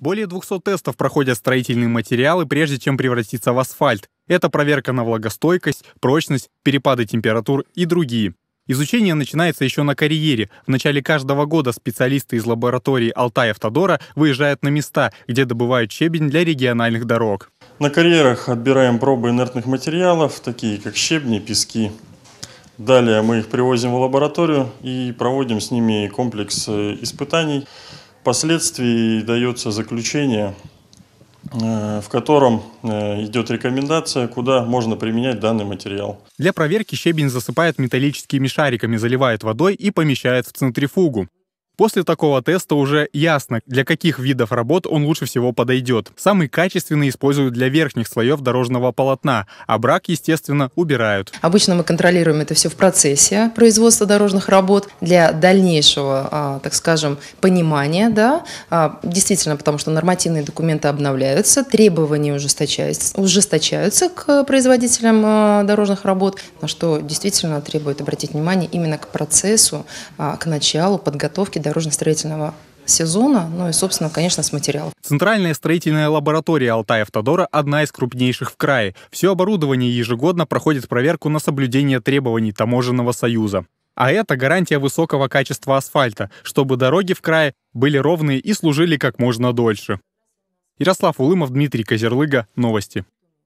Более 200 тестов проходят строительные материалы, прежде чем превратиться в асфальт. Это проверка на влагостойкость, прочность, перепады температур и другие. Изучение начинается еще на карьере. В начале каждого года специалисты из лаборатории Алтай Автодора выезжают на места, где добывают щебень для региональных дорог. На карьерах отбираем пробы инертных материалов, такие как щебни, пески. Далее мы их привозим в лабораторию и проводим с ними комплекс э, испытаний. Впоследствии дается заключение, э, в котором э, идет рекомендация, куда можно применять данный материал. Для проверки щебень засыпает металлическими шариками, заливает водой и помещает в центрифугу. После такого теста уже ясно, для каких видов работ он лучше всего подойдет. Самый качественный используют для верхних слоев дорожного полотна, а брак, естественно, убирают. Обычно мы контролируем это все в процессе производства дорожных работ для дальнейшего, а, так скажем, понимания. Да? А, действительно, потому что нормативные документы обновляются, требования ужесточаются, ужесточаются к производителям а, дорожных работ, на что действительно требует обратить внимание именно к процессу, к началу подготовки дорожно-строительного сезона, ну и, собственно, конечно, с материалов. Центральная строительная лаборатория Алтая автодора одна из крупнейших в крае. Все оборудование ежегодно проходит проверку на соблюдение требований Таможенного союза. А это гарантия высокого качества асфальта, чтобы дороги в крае были ровные и служили как можно дольше. Ярослав Улымов, Дмитрий Козерлыга, Новости.